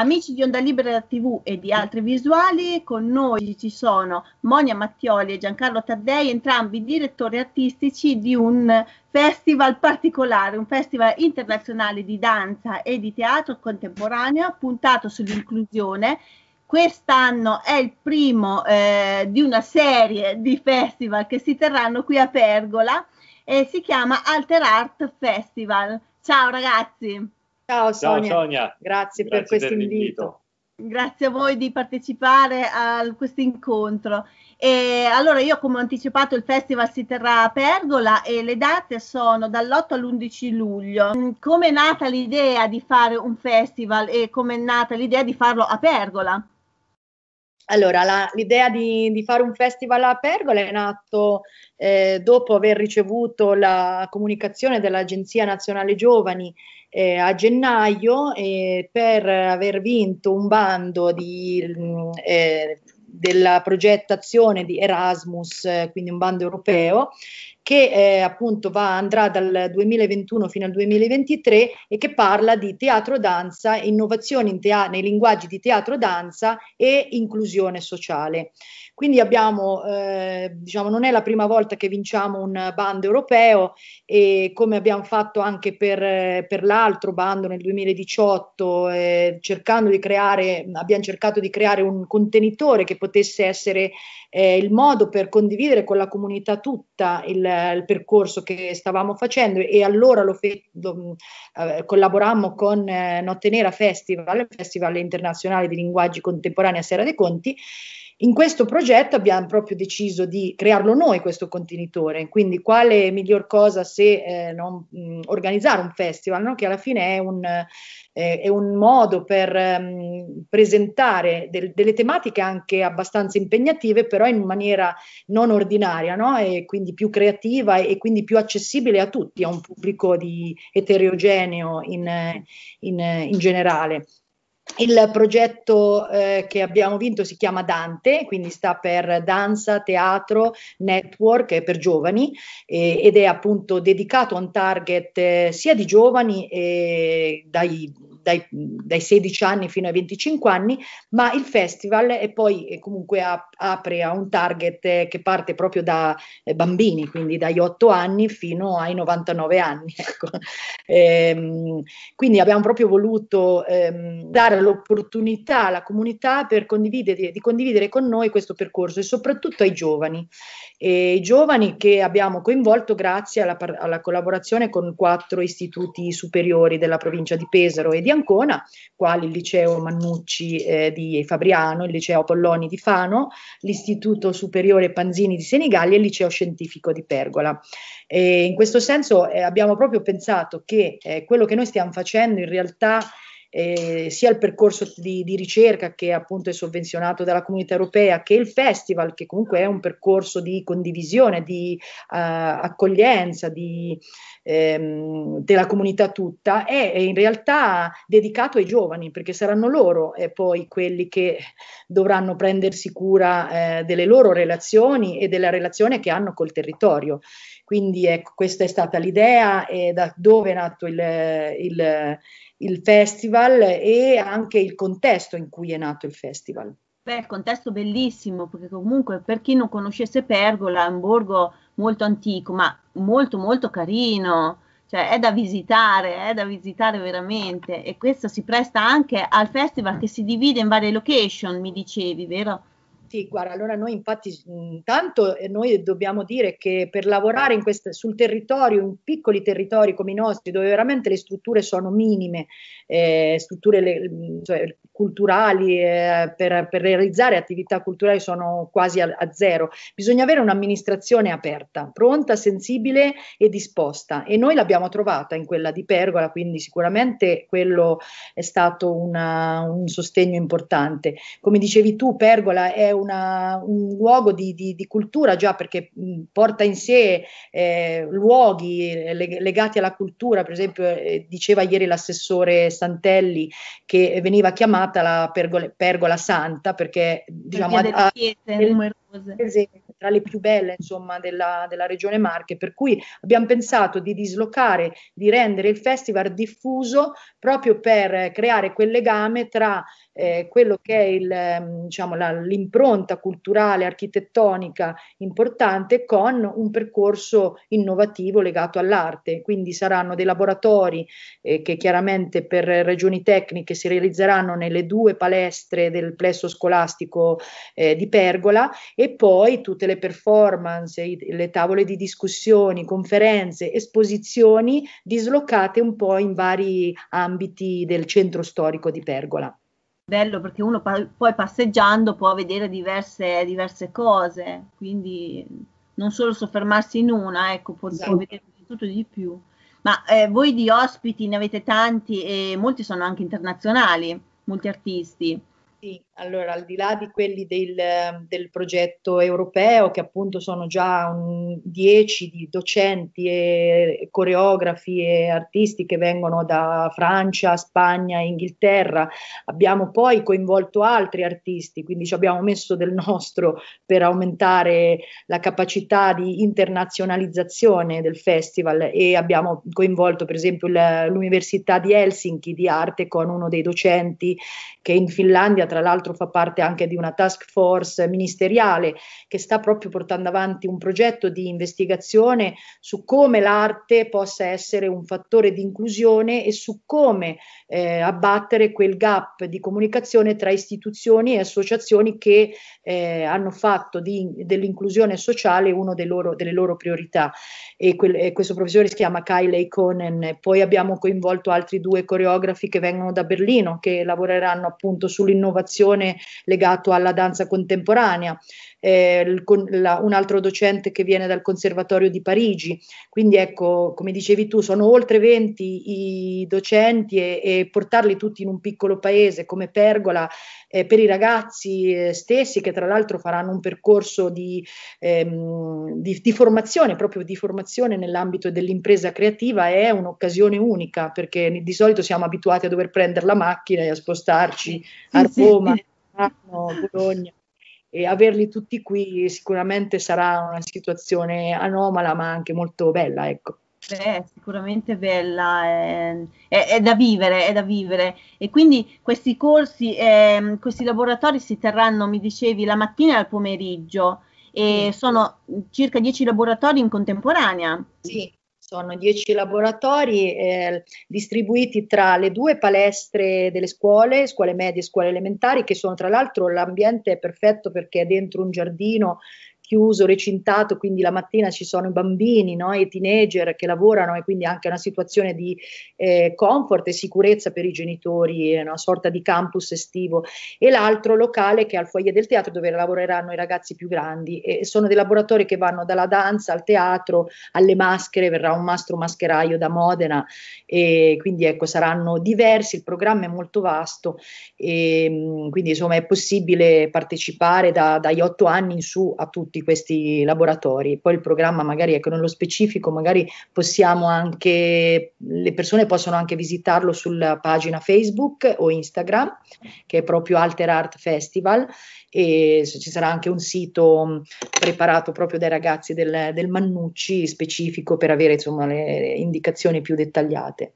Amici di Onda Libera TV e di altri visuali, con noi ci sono Monia Mattioli e Giancarlo Taddei, entrambi direttori artistici di un festival particolare, un festival internazionale di danza e di teatro contemporaneo puntato sull'inclusione quest'anno è il primo eh, di una serie di festival che si terranno qui a Pergola e si chiama Alter Art Festival. Ciao ragazzi! Ciao Sonia. Ciao, Sonia. Grazie, Grazie per questo invito. Grazie a voi di partecipare a questo incontro. E allora io come ho anticipato il festival si terrà a Pergola e le date sono dall'8 all'11 luglio. Mm, come è nata l'idea di fare un festival e come è nata l'idea di farlo a Pergola? Allora, la, l'idea di, di, fare un festival a Pergola è nato eh, dopo aver ricevuto la comunicazione dell'Agenzia Nazionale Giovani eh, a gennaio eh, per aver vinto un bando di, eh, della progettazione di Erasmus, eh, quindi un bando europeo, che eh, appunto va, andrà dal 2021 fino al 2023 e che parla di teatro danza, innovazione in tea- nei linguaggi di teatro danza e inclusione sociale. Quindi abbiamo, eh, diciamo, non è la prima volta che vinciamo un bando europeo e come abbiamo fatto anche per, per l'altro bando nel 2018, eh, cercando di creare, abbiamo cercato di creare un contenitore che potesse essere eh, il modo per condividere con la comunità tutta il, il percorso che stavamo facendo e allora lo, fe- lo mm, eh, collaborammo con eh, Notte Nera Festival, il Festival internazionale di linguaggi contemporanei a Sera dei Conti in questo progetto abbiamo proprio deciso di crearlo noi questo contenitore, quindi quale miglior cosa se eh, non, mh, mm, organizzare un festival, no? che alla fine è un, eh, è un modo per mh, mm, presentare del, delle tematiche anche abbastanza impegnative, però in maniera non ordinaria, no? e quindi più creativa e, e, quindi più accessibile a tutti, a un pubblico di, eterogeneo in, in, in generale. Il progetto eh, che abbiamo vinto si chiama Dante, quindi sta per Danza, Teatro, Network, per giovani eh, ed è appunto dedicato a un target eh, sia di giovani dai, dai, dai, 16 anni fino ai 25 anni, ma il festival è poi comunque ap- apre a un target eh, che parte proprio da eh, bambini, quindi dagli 8 anni fino ai 99 anni. Ecco. Ehm, quindi abbiamo proprio voluto ehm, dare dare l'opportunità alla comunità condividere, di condividere con noi questo percorso e soprattutto ai giovani, e i giovani che abbiamo coinvolto grazie alla, alla collaborazione con quattro istituti superiori della provincia di Pesaro e di Ancona, quali il liceo Mannucci eh, di Fabriano, il liceo Polloni di Fano, l'istituto superiore Panzini di Senigallia e il liceo scientifico di Pergola. E in questo senso eh, abbiamo proprio pensato che eh, quello che noi stiamo facendo in realtà eh, sia il percorso di, di, ricerca che appunto è sovvenzionato dalla comunità europea, che il festival, che comunque è un percorso di condivisione, di uh, accoglienza di, ehm, della comunità tutta, è, è, in realtà dedicato ai giovani, perché saranno loro eh, poi quelli che dovranno prendersi cura eh, delle loro relazioni e della relazione che hanno col territorio. Quindi ecco, questa è stata l'idea e da dove è nato il, il il festival e anche il contesto in cui è nato il festival. Beh, contesto bellissimo, perché comunque per chi non conoscesse Pergola, è un borgo molto antico, ma molto molto carino, cioè è da visitare, è da visitare veramente e questo si presta anche al festival che si divide in varie location, mi dicevi, vero? tutti, guarda, allora noi infatti intanto eh, noi dobbiamo dire che per lavorare quest- sul territorio, in piccoli territori come i nostri, dove veramente le strutture sono minime, eh, strutture le, cioè, culturali eh, per, per, realizzare attività culturali sono quasi a, a, zero, bisogna avere un'amministrazione aperta, pronta, sensibile e disposta e noi l'abbiamo trovata in quella di Pergola, quindi sicuramente quello è stato una, un sostegno importante. Come dicevi tu, Pergola è un una, un luogo di, di, di, cultura, già perché porta in sé eh, luoghi eh, leg- legati alla cultura, per esempio eh, diceva ieri l'assessore Santelli che veniva chiamata la pergola, pergola santa perché diciamo, ha, tra le più belle insomma, della, della, regione Marche, per cui abbiamo pensato di dislocare, di rendere il festival diffuso proprio per creare quel legame tra eh, quello che è il, ehm, diciamo, la, l'impronta culturale, architettonica importante con un percorso innovativo legato all'arte. Quindi saranno dei laboratori eh, che chiaramente per ragioni tecniche si realizzeranno nelle due palestre del plesso scolastico eh, di Pergola e poi tutte le performance, i, le tavole di discussioni, conferenze, esposizioni dislocate un po' in vari ambiti del centro storico di Pergola bello perché uno pa- poi passeggiando può vedere diverse, diverse, cose, quindi non solo soffermarsi in una, ecco, può, esatto. vedere tutto di più. Ma eh, voi di ospiti ne avete tanti e molti sono anche internazionali, molti artisti. Sì, allora al di là di quelli del, del progetto europeo, che appunto sono già 10 di docenti e coreografi e artisti che vengono da Francia, Spagna, Inghilterra, abbiamo poi coinvolto altri artisti, quindi ci abbiamo messo del nostro per aumentare la capacità di internazionalizzazione del festival e abbiamo coinvolto per esempio l'Università di Helsinki di arte con uno dei docenti che in Finlandia tra l'altro fa parte anche di una task force ministeriale che sta proprio portando avanti un progetto di investigazione su come l'arte possa essere un fattore di inclusione e su come eh, abbattere quel gap di comunicazione tra istituzioni e associazioni che eh, hanno fatto di, dell'inclusione sociale una delle loro priorità. E, quel, e, questo professore si chiama Kyle Conen. Poi abbiamo coinvolto altri due coreografi che vengono da Berlino, che lavoreranno appunto sull'innovazione legata alla danza contemporanea. Eh, il, la, un altro docente che viene dal Conservatorio di Parigi. Quindi ecco, come dicevi tu, sono oltre 20 i docenti e, e portarli tutti in un piccolo paese come Pergola eh, per i ragazzi eh, stessi che che tra l'altro faranno un percorso di, ehm, di, di formazione, proprio di formazione nell'ambito dell'impresa creativa, è un'occasione unica perché di solito siamo abituati a dover prendere la macchina e a spostarci a Roma, a Bologna e averli tutti qui sicuramente sarà una situazione anomala ma anche molto bella. Ecco è sicuramente bella, è, è, è, da vivere, è da vivere. E quindi questi corsi, eh, questi laboratori si terranno, mi dicevi, la mattina e al pomeriggio e sì. sono circa 10 laboratori in contemporanea. Sì, sono 10 laboratori eh, distribuiti tra le due palestre delle scuole, scuole medie e scuole elementari, che sono tra l'altro l'ambiente perfetto perché è dentro un giardino chiuso, recintato, quindi la mattina ci sono i bambini, no? i teenager che lavorano e quindi anche una situazione di eh, comfort e sicurezza per i genitori, una sorta di campus estivo. E l'altro locale che è al foyer del teatro dove lavoreranno i ragazzi più grandi. E sono dei laboratori che vanno dalla danza al teatro, alle maschere, verrà un mastro mascheraio da Modena e quindi ecco saranno diversi, il programma è molto vasto e mm, quindi insomma è possibile partecipare da, dagli otto anni in su a tutti tutti questi laboratori. Poi il programma magari, ecco, nello specifico, magari possiamo anche, le persone possono anche visitarlo sulla pagina Facebook o Instagram, che è proprio Alter Art Festival, e ci sarà anche un sito preparato proprio dai ragazzi del, del Mannucci specifico per avere insomma, le indicazioni più dettagliate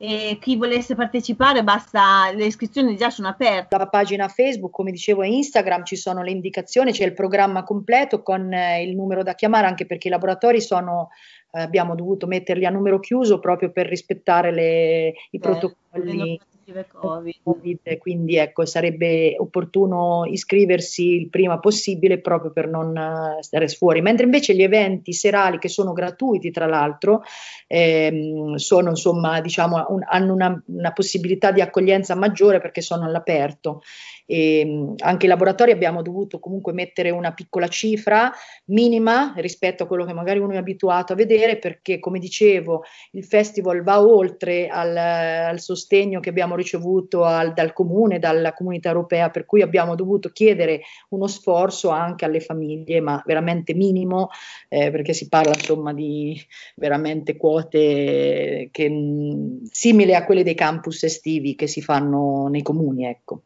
e chi volesse partecipare basta, le iscrizioni già sono aperte. La pagina Facebook, come dicevo, e Instagram ci sono le indicazioni, c'è il programma completo con eh, il numero da chiamare anche perché i laboratori sono, eh, abbiamo dovuto metterli a numero chiuso proprio per rispettare le, i eh, protocolli positive Covid. COVID. Quindi ecco, sarebbe opportuno iscriversi il prima possibile proprio per non eh, stare fuori. Mentre invece gli eventi serali che sono gratuiti, tra l'altro, ehm, sono, insomma, diciamo, un, hanno una, una, possibilità di accoglienza maggiore perché sono all'aperto. E, ehm, anche i laboratori abbiamo dovuto comunque mettere una piccola cifra minima rispetto a quello che magari uno è abituato a vedere perché come dicevo il festival va oltre al, al sostegno che abbiamo ricevuto al, dal comune, dalla comunità europea, per cui abbiamo dovuto chiedere uno sforzo anche alle famiglie, ma veramente minimo, eh, perché si parla insomma di veramente quote che, mm, simili a quelle dei campus estivi che si fanno nei comuni. Ecco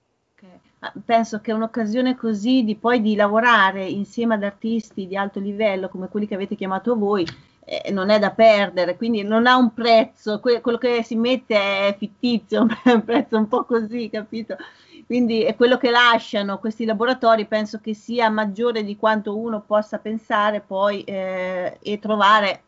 penso che un'occasione così di poi di lavorare insieme ad artisti di alto livello come quelli che avete chiamato voi eh, non è da perdere, quindi non ha un prezzo, que- quello che si mette è fittizio, è un prezzo un po' così, capito? Quindi è quello che lasciano questi laboratori penso che sia maggiore di quanto uno possa pensare poi eh, e trovare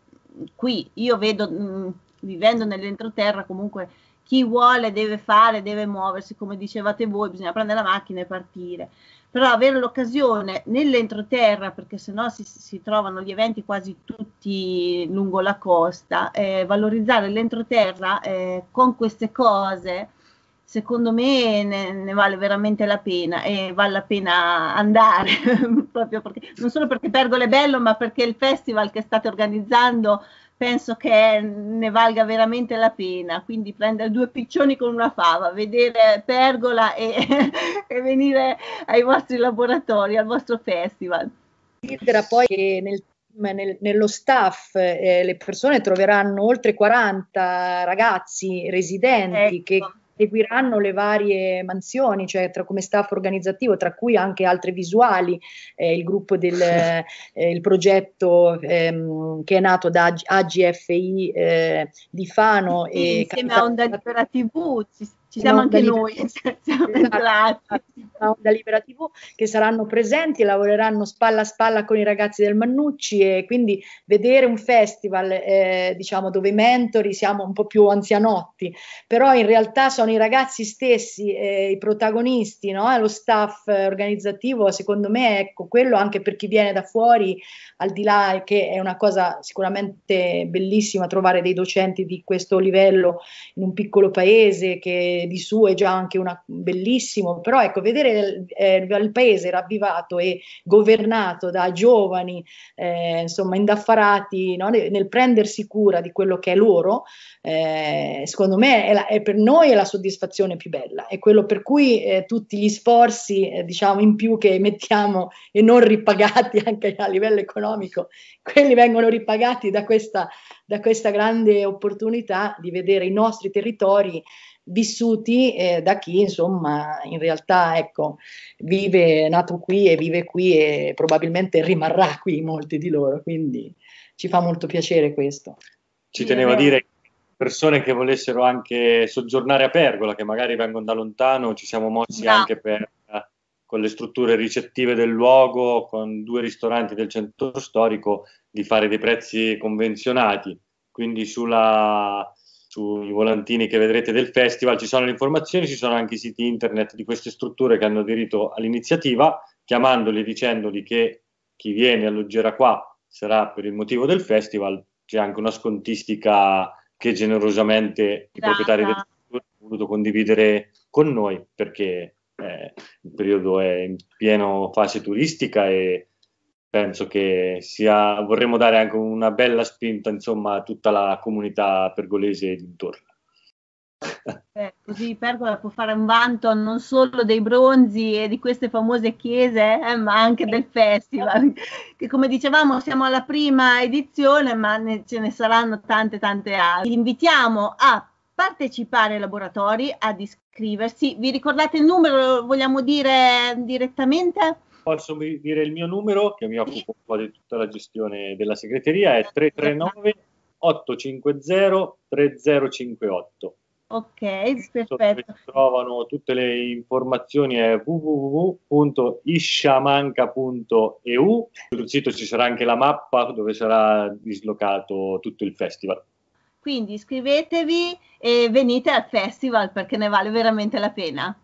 qui. Io vedo, mh, mm, vivendo nell'entroterra, comunque chi vuole deve fare, deve muoversi, come dicevate voi, bisogna prendere la macchina e partire però avere l'occasione nell'entroterra, perché sennò si, si trovano gli eventi quasi tutti lungo la costa, eh, valorizzare l'entroterra eh, con queste cose, secondo me ne, ne, vale veramente la pena e vale la pena andare, proprio perché, non solo perché Pergole è bello, ma perché il festival che state organizzando penso che ne valga veramente la pena. Quindi prendere due piccioni con una fava, vedere Pergola e, e venire ai vostri laboratori, al vostro festival. Considera poi che nel nel, nello staff eh, le persone troveranno oltre 40 ragazzi residenti ecco. che seguiranno le varie mansioni, cioè tra, come staff organizzativo, tra cui anche altre visuali, eh, il gruppo del eh, il progetto ehm, che è nato da AGFI eh, di Fano. Sì, e insieme Capitano a Onda Libera TV ci ci siamo anche noi, siamo esatto, esatto. da Libera TV, che saranno presenti e lavoreranno spalla a spalla con i ragazzi del Mannucci e quindi vedere un festival eh, diciamo dove i mentori siamo un po' più anzianotti, però in realtà sono i ragazzi stessi eh, i protagonisti, no? lo staff eh, organizzativo secondo me ecco quello anche per chi viene da fuori, al di là che è una cosa sicuramente bellissima trovare dei docenti di questo livello in un piccolo paese che di suo è già anche una, bellissimo, però ecco, vedere eh, il paese ravvivato e governato da giovani, eh, insomma, indaffarati no? nel prendersi cura di quello che è loro, eh, secondo me è, la, è per noi è la soddisfazione più bella, è quello per cui eh, tutti gli sforzi, eh, diciamo, in più che mettiamo e non ripagati anche a livello economico, quelli vengono ripagati da questa, da questa grande opportunità di vedere i nostri territori vissuti eh, da chi insomma in realtà ecco, vive, è nato qui e vive qui e probabilmente rimarrà qui molti di loro, quindi ci fa molto piacere questo. Ci tenevo a dire persone che volessero anche soggiornare a Pergola, che magari vengono da lontano, ci siamo mossi no. anche per, con le strutture ricettive del luogo, con due ristoranti del centro storico, di fare dei prezzi convenzionati. Quindi sulla, sui volantini che vedrete del festival ci sono le informazioni, ci sono anche i siti internet di queste strutture che hanno aderito all'iniziativa, chiamandoli e dicendogli che chi viene alloggerà qua sarà per il motivo del festival, c'è anche una scontistica che generosamente i proprietari del festival hanno voluto condividere con noi perché eh, il periodo è in pieno fase turistica e penso che sia, vorremmo dare anche una bella spinta insomma, a tutta la comunità pergolese e dintorni. Eh, così Pergola può fare un vanto non solo dei bronzi e di queste famose chiese, eh, ma anche del festival, che come dicevamo siamo alla prima edizione, ma ne, ce ne saranno tante tante altre. Vi invitiamo a partecipare ai laboratori, ad iscriversi. Vi ricordate il numero, vogliamo dire direttamente? posso dire il mio numero, che mi occupo un po' di tutta la gestione della segreteria, è 339 850 3058. Ok, perfetto. trovano tutte le informazioni è www.isciamanca.eu. Sul sito ci sarà anche la mappa dove sarà dislocato tutto il festival. Quindi iscrivetevi e venite al festival perché ne vale veramente la pena.